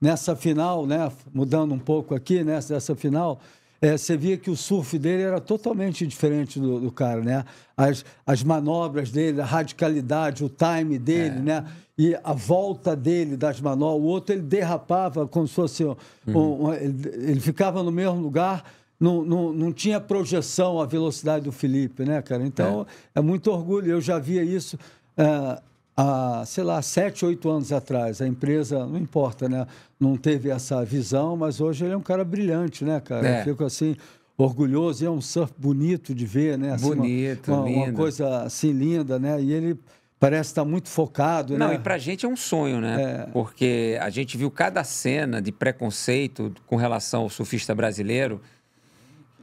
nessa final, né, mudando um pouco aqui, né, nessa final, é, você via que o surf dele era totalmente diferente do, do, cara, né? As, as manobras dele, a radicalidade, o time dele, é. né? E a volta dele das manobras. O outro, ele derrapava como se fosse... Um, uhum. um, ele, ele, ficava no mesmo lugar, não, não, não tinha projeção a velocidade do Felipe, né, cara? Então, é, é muito orgulho. Eu já via isso... Uh, há, sei lá, sete, oito anos atrás, a empresa, não importa, né? Não teve essa visão, mas hoje ele é um cara brilhante, né, cara? É. Eu fico assim, orgulhoso. E é um surf bonito de ver, né? Assim, bonito, uma, uma, uma, coisa assim linda, né? E ele parece estar muito focado, Não, né? e pra gente é um sonho, né? É. Porque a gente viu cada cena de preconceito com relação ao surfista brasileiro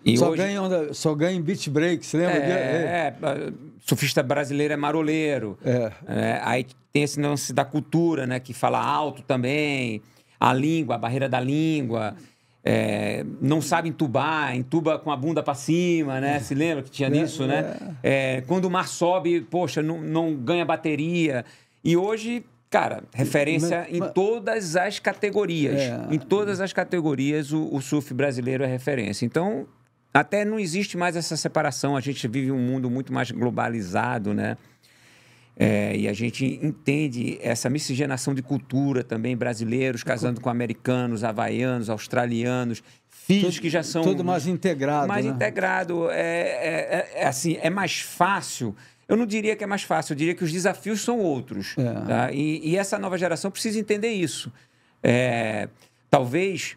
e só, hoje... ganha onda, só ganha em beat break, você lembra? É, é. é brasileiro é maroleiro. É. é aí tem esse lance da cultura, né? Que fala alto também, a língua, a barreira da língua. É, não sabe entubar, entuba com a bunda para cima, né? Se lembra que tinha é, nisso, né? É. É, quando o mar sobe, poxa, não, não ganha bateria. E hoje Cara, referência mas, mas... em todas as categorias. É. Em todas as categorias, o, o, surf brasileiro é referência. Então, até não existe mais essa separação, a gente vive um mundo muito mais globalizado, né? É, e a gente entende essa miscigenação de cultura também, brasileiros casando com americanos, havaianos, australianos, filhos que já são... Tudo mais integrado. Mais né? integrado. É, é, é, é, assim, é mais fácil... Eu não diria que é mais fácil, eu diria que os desafios são outros. É. Tá? E, e, essa nova geração precisa entender isso. É, talvez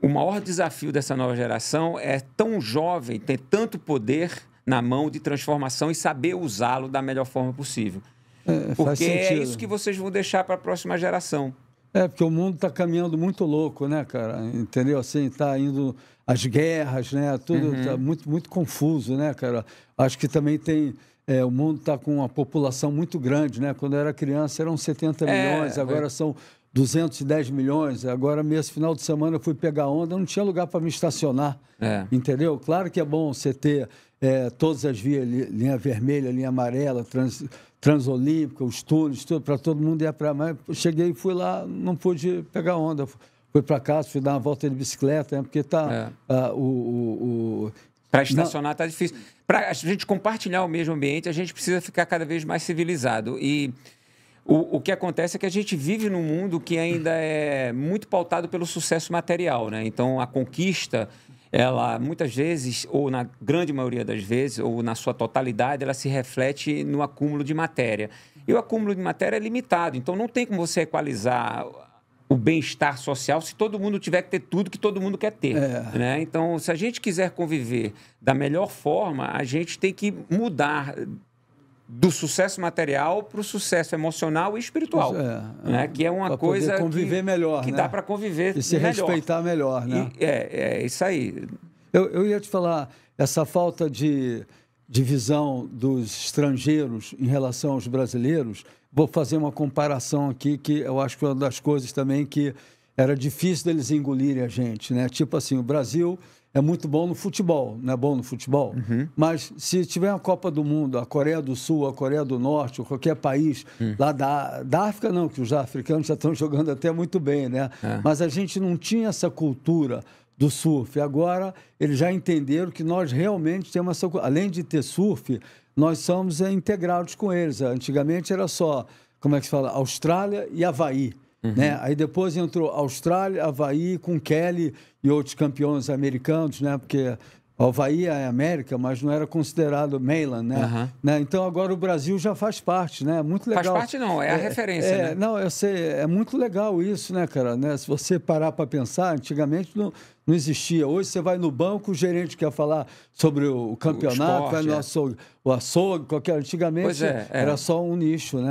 o maior desafio dessa nova geração é tão jovem, ter tanto poder na mão de transformação e saber usá-lo da melhor forma possível. É, porque é isso que vocês vão deixar para a próxima geração. É, porque o mundo está caminhando muito louco, né, cara? Entendeu? Assim, está indo as guerras, né? Tudo uhum. Tá muito, muito confuso, né, cara? Acho que também tem. É, o mundo está com uma população muito grande, né? Quando eu era criança eram 70 é, milhões, agora é. são 210 milhões. Agora, mês final de semana, eu fui pegar onda, não tinha lugar para me estacionar. É. Entendeu? Claro que é bom você ter é, todas as vias, linha vermelha, linha amarela, trans, transolímpica, os túneis, tudo, para todo mundo ir para mais cheguei e fui lá, não pude pegar onda. Fui para casa, fui dar uma volta de bicicleta, né? porque tá, é. uh, o, o, o... Para estacionar está difícil. Para a gente compartilhar o mesmo ambiente, a gente precisa ficar cada vez mais civilizado. E o, o, que acontece é que a gente vive num mundo que ainda é muito pautado pelo sucesso material, né? Então, a conquista, ela muitas vezes, ou na grande maioria das vezes, ou na sua totalidade, ela se reflete no acúmulo de matéria. E o acúmulo de matéria é limitado, então não tem como você equalizar o bem-estar social se todo mundo tiver que ter tudo que todo mundo quer ter, é. né? Então, se a gente quiser conviver da melhor forma, a gente tem que mudar do sucesso material para o sucesso emocional e espiritual, é, é, né? que é uma coisa conviver que, melhor, que né? dá para conviver e se melhor. respeitar melhor, né? E, é, é isso aí. Eu, eu ia te falar essa falta de, de visão dos estrangeiros em relação aos brasileiros. Vou fazer uma comparação aqui que eu acho que é uma das coisas também que era difícil deles engolirem a gente, né? Tipo assim, o Brasil é muito bom no futebol, não é bom no futebol. Uhum. Mas se tiver uma Copa do Mundo, a Coreia do Sul, a Coreia do Norte, ou qualquer país uhum. lá da, da África, não, que os africanos já estão jogando até muito bem, né? É. Mas a gente não tinha essa cultura do surf. Agora eles já entenderam que nós realmente temos essa Além de ter surf, nós somos é, integrados com eles. Antigamente era só, como é que se fala, Austrália e Havaí. Uhum. Né? Aí depois entrou Austrália, Havaí, com Kelly e outros campeões americanos, né? porque Havaí é América, mas não era considerado mainland, né? Uhum. né? Então agora o Brasil já faz parte, né? Muito legal. Faz parte não, é a é, referência, é, né? Não, eu sei, é muito legal isso, né, cara? Né? Se você parar para pensar, antigamente não, não existia. Hoje você vai no banco, o gerente quer falar sobre o campeonato, o esporte, vai no é. açougue, o açougue, qualquer. Antigamente é, é. era só um nicho, né?